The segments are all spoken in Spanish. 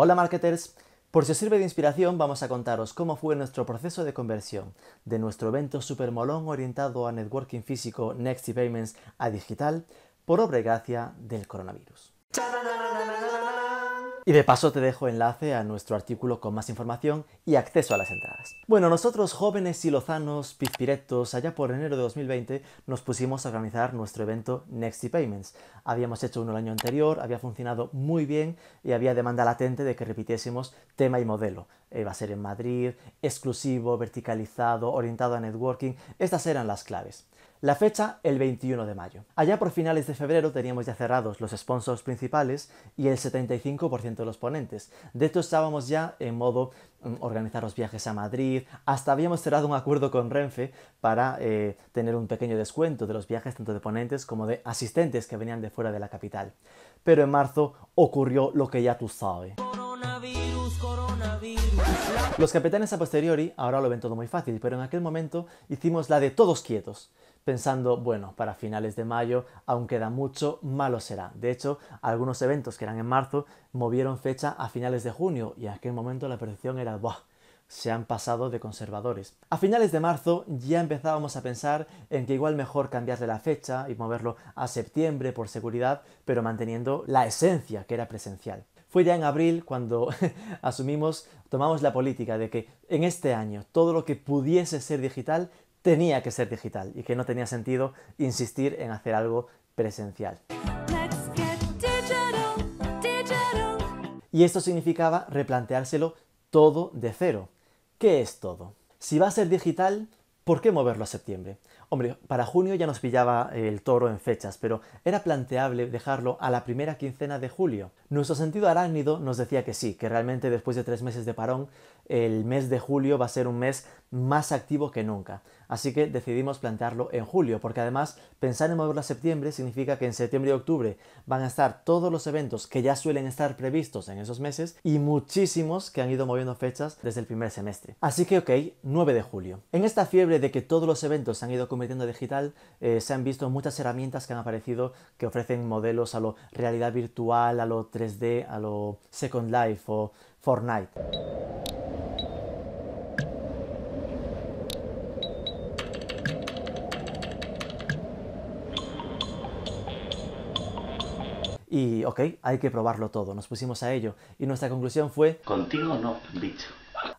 Hola marketers, por si os sirve de inspiración vamos a contaros cómo fue nuestro proceso de conversión de nuestro evento supermolón orientado a networking físico Next Payments a digital por obra y gracia del coronavirus. Y de paso te dejo enlace a nuestro artículo con más información y acceso a las entradas. Bueno, nosotros jóvenes y lozanos pizpiretos, allá por enero de 2020 nos pusimos a organizar nuestro evento Nexty Payments. Habíamos hecho uno el año anterior, había funcionado muy bien y había demanda latente de que repitiésemos tema y modelo. Eh, va a ser en Madrid, exclusivo, verticalizado, orientado a networking. Estas eran las claves. La fecha, el 21 de mayo. Allá por finales de febrero teníamos ya cerrados los sponsors principales y el 75% de los ponentes. De hecho, estábamos ya en modo mm, organizar los viajes a Madrid, hasta habíamos cerrado un acuerdo con Renfe para eh, tener un pequeño descuento de los viajes tanto de ponentes como de asistentes que venían de fuera de la capital. Pero en marzo ocurrió lo que ya tú sabes. Los capitanes a posteriori ahora lo ven todo muy fácil, pero en aquel momento hicimos la de todos quietos, pensando, bueno, para finales de mayo aún queda mucho, malo será. De hecho, algunos eventos que eran en marzo movieron fecha a finales de junio y en aquel momento la percepción era, ¡buah! se han pasado de conservadores. A finales de marzo ya empezábamos a pensar en que igual mejor cambiarle la fecha y moverlo a septiembre por seguridad, pero manteniendo la esencia que era presencial. Fue ya en abril cuando asumimos, tomamos la política de que en este año todo lo que pudiese ser digital tenía que ser digital y que no tenía sentido insistir en hacer algo presencial. Y esto significaba replanteárselo todo de cero. ¿Qué es todo? Si va a ser digital, ¿por qué moverlo a septiembre? Hombre, para junio ya nos pillaba el toro en fechas, pero era planteable dejarlo a la primera quincena de julio. Nuestro sentido arácnido nos decía que sí, que realmente después de tres meses de parón, el mes de julio va a ser un mes más activo que nunca. Así que decidimos plantearlo en julio, porque además pensar en moverlo a septiembre significa que en septiembre y octubre van a estar todos los eventos que ya suelen estar previstos en esos meses y muchísimos que han ido moviendo fechas desde el primer semestre. Así que ok, 9 de julio. En esta fiebre de que todos los eventos han ido metiendo digital, eh, se han visto muchas herramientas que han aparecido que ofrecen modelos a lo realidad virtual, a lo 3D, a lo Second Life o Fortnite. Y ok, hay que probarlo todo, nos pusimos a ello y nuestra conclusión fue... Contigo no, bicho.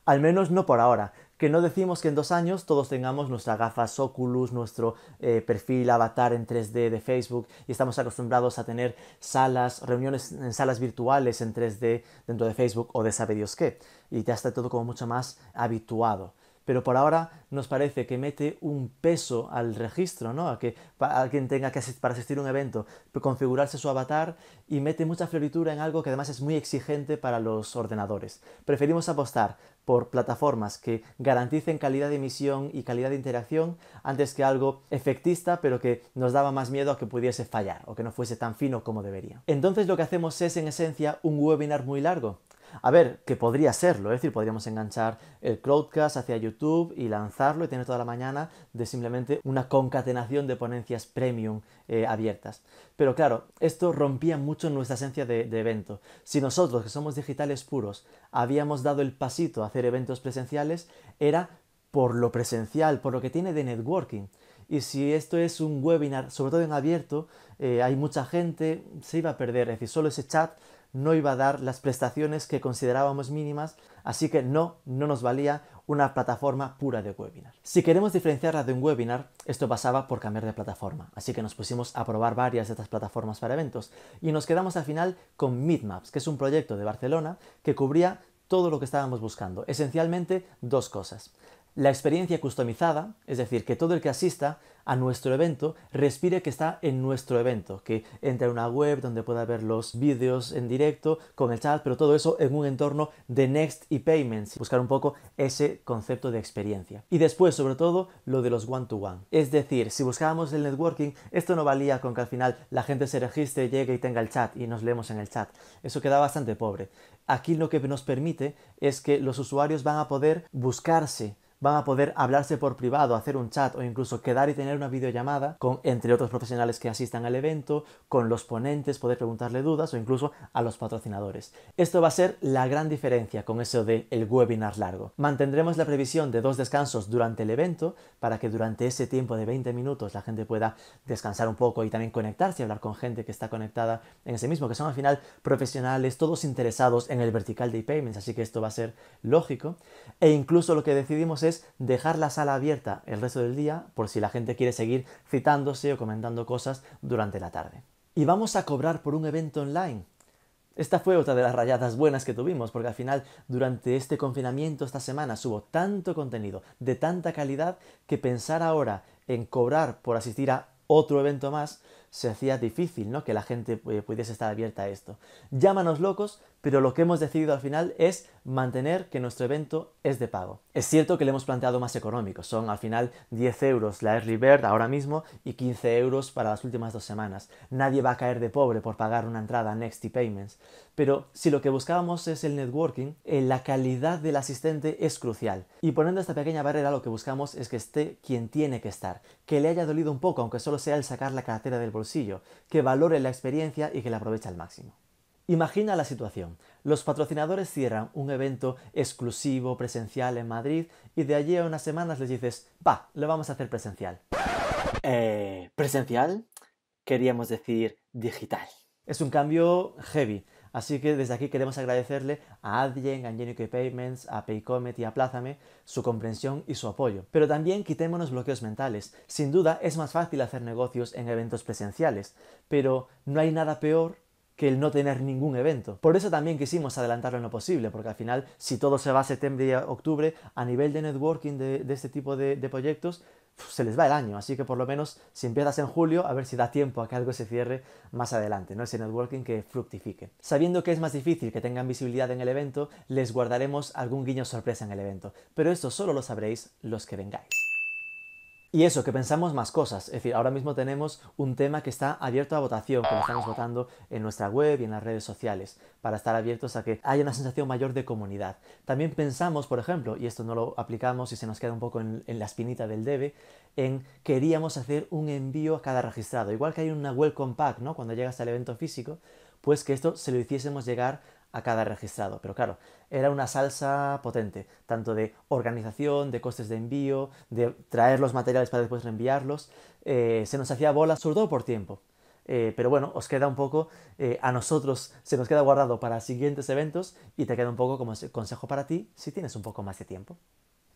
Al menos no por ahora. Que no decimos que en dos años todos tengamos nuestra gafas Oculus, nuestro eh, perfil avatar en 3D de Facebook y estamos acostumbrados a tener salas, reuniones en salas virtuales en 3D dentro de Facebook o de sabe Dios qué. Y ya está todo como mucho más habituado pero por ahora nos parece que mete un peso al registro, ¿no? A que alguien tenga que para asistir a un evento, pues configurarse su avatar y mete mucha floritura en algo que además es muy exigente para los ordenadores. Preferimos apostar por plataformas que garanticen calidad de emisión y calidad de interacción antes que algo efectista, pero que nos daba más miedo a que pudiese fallar o que no fuese tan fino como debería. Entonces lo que hacemos es en esencia un webinar muy largo a ver, que podría serlo, es decir, podríamos enganchar el Cloudcast hacia YouTube y lanzarlo y tener toda la mañana de simplemente una concatenación de ponencias premium eh, abiertas. Pero claro, esto rompía mucho nuestra esencia de, evento. Si nosotros, que somos digitales puros, habíamos dado el pasito a hacer eventos presenciales, era por lo presencial, por lo que tiene de networking. Y si esto es un webinar, sobre todo en abierto, eh, hay mucha gente, se iba a perder. Es decir, solo ese chat no iba a dar las prestaciones que considerábamos mínimas, así que no, no nos valía una plataforma pura de webinar. Si queremos diferenciarla de un webinar, esto pasaba por cambiar de plataforma, así que nos pusimos a probar varias de estas plataformas para eventos y nos quedamos al final con Meetmaps, que es un proyecto de Barcelona que cubría todo lo que estábamos buscando, esencialmente dos cosas la experiencia customizada, es decir, que todo el que asista a nuestro evento respire que está en nuestro evento, que entre en una web donde pueda ver los vídeos en directo, con el chat, pero todo eso en un entorno de Next y Payments, buscar un poco ese concepto de experiencia. Y después, sobre todo, lo de los one-to-one. Es decir, si buscábamos el networking, esto no valía con que al final la gente se registre, llegue y tenga el chat y nos leemos en el chat. Eso queda bastante pobre. Aquí lo que nos permite es que los usuarios van a poder buscarse van a poder hablarse por privado, hacer un chat o incluso quedar y tener una videollamada con, entre otros profesionales que asistan al evento, con los ponentes, poder preguntarle dudas o incluso a los patrocinadores. Esto va a ser la gran diferencia con eso del webinar largo. Mantendremos la previsión de dos descansos durante el evento para que durante ese tiempo de 20 minutos la gente pueda descansar un poco y también conectarse, y hablar con gente que está conectada en ese mismo, que son al final profesionales, todos interesados en el vertical de payments así que esto va a ser lógico. E incluso lo que decidimos es dejar la sala abierta el resto del día por si la gente quiere seguir citándose o comentando cosas durante la tarde. Y vamos a cobrar por un evento online. Esta fue otra de las rayadas buenas que tuvimos, porque al final durante este confinamiento, esta semana, subo tanto contenido de tanta calidad que pensar ahora en cobrar por asistir a otro evento más se hacía difícil, ¿no? Que la gente eh, pudiese estar abierta a esto. Llámanos locos, pero lo que hemos decidido al final es mantener que nuestro evento es de pago. Es cierto que le hemos planteado más económico, son al final 10 euros la Early Bird ahora mismo y 15 euros para las últimas dos semanas. Nadie va a caer de pobre por pagar una entrada a Nexty Payments, pero si lo que buscábamos es el networking, eh, la calidad del asistente es crucial. Y poniendo esta pequeña barrera lo que buscamos es que esté quien tiene que estar, que le haya dolido un poco, aunque solo sea el sacar la cartera del bolsillo, que valore la experiencia y que la aproveche al máximo. Imagina la situación. Los patrocinadores cierran un evento exclusivo, presencial en Madrid y de allí a unas semanas les dices, va, lo vamos a hacer presencial. Eh, presencial, queríamos decir digital. Es un cambio heavy. Así que desde aquí queremos agradecerle a Adyen, a Angelico Payments, a Paycomet y a Plázame su comprensión y su apoyo. Pero también quitémonos bloqueos mentales. Sin duda es más fácil hacer negocios en eventos presenciales, pero no hay nada peor que el no tener ningún evento. Por eso también quisimos adelantarlo en lo posible, porque al final, si todo se va a septiembre y octubre, a nivel de networking de, este tipo de, proyectos, se les va el año, así que por lo menos si empiezas en julio, a ver si da tiempo a que algo se cierre más adelante, ¿no? Ese networking que fructifique. Sabiendo que es más difícil que tengan visibilidad en el evento, les guardaremos algún guiño sorpresa en el evento, pero esto solo lo sabréis los que vengáis. Y eso, que pensamos más cosas. Es decir, ahora mismo tenemos un tema que está abierto a votación, que lo estamos votando en nuestra web y en las redes sociales, para estar abiertos a que haya una sensación mayor de comunidad. También pensamos, por ejemplo, y esto no lo aplicamos y se nos queda un poco en, la espinita del debe, en queríamos hacer un envío a cada registrado. Igual que hay una welcome pack, ¿no? Cuando llegas al evento físico, pues que esto se lo hiciésemos llegar a cada registrado. Pero claro, era una salsa potente, tanto de organización, de costes de envío, de traer los materiales para después reenviarlos. Eh, se nos hacía bola, sobre todo por tiempo. Eh, pero bueno, os queda un poco, eh, a nosotros se nos queda guardado para siguientes eventos y te queda un poco como consejo para ti si tienes un poco más de tiempo.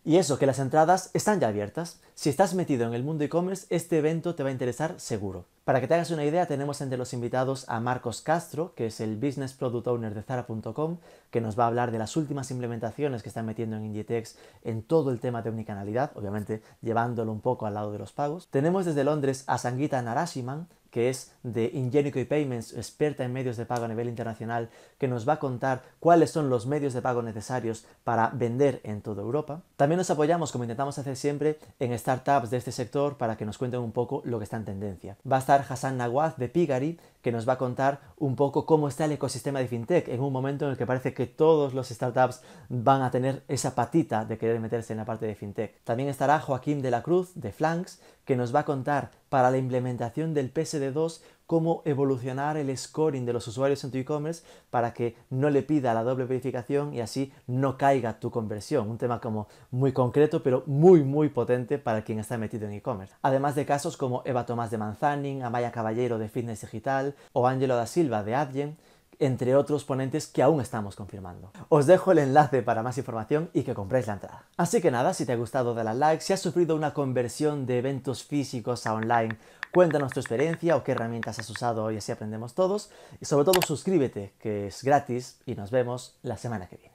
Y eso, que las entradas están ya abiertas. Si estás metido en el mundo e-commerce, este evento te va a interesar seguro. Para que te hagas una idea, tenemos entre los invitados a Marcos Castro, que es el Business Product Owner de Zara.com, que nos va a hablar de las últimas implementaciones que están metiendo en Inditex en todo el tema de omnicanalidad, obviamente llevándolo un poco al lado de los pagos. Tenemos desde Londres a Sanguita Narashiman, que es de Ingenuity Payments, experta en medios de pago a nivel internacional, que nos va a contar cuáles son los medios de pago necesarios para vender en toda Europa. También nos apoyamos, como intentamos hacer siempre, en startups de este sector para que nos cuenten un poco lo que está en tendencia. Va a estar Hassan Nawaz de Pigari, que nos va a contar un poco cómo está el ecosistema de FinTech en un momento en el que parece que todos los startups van a tener esa patita de querer meterse en la parte de FinTech. También estará Joaquín de la Cruz de Flanks, que nos va a contar para la implementación del PSD2 cómo evolucionar el scoring de los usuarios en tu e-commerce para que no le pida la doble verificación y así no caiga tu conversión. Un tema como muy concreto pero muy muy potente para quien está metido en e-commerce. Además de casos como Eva Tomás de Manzanin, Amaya Caballero de Fitness Digital o Ángelo da Silva de Adyen, entre otros ponentes que aún estamos confirmando. Os dejo el enlace para más información y que compréis la entrada. Así que nada, si te ha gustado dale a like, si has sufrido una conversión de eventos físicos a online, cuéntanos tu experiencia o qué herramientas has usado y así aprendemos todos. Y sobre todo suscríbete, que es gratis y nos vemos la semana que viene.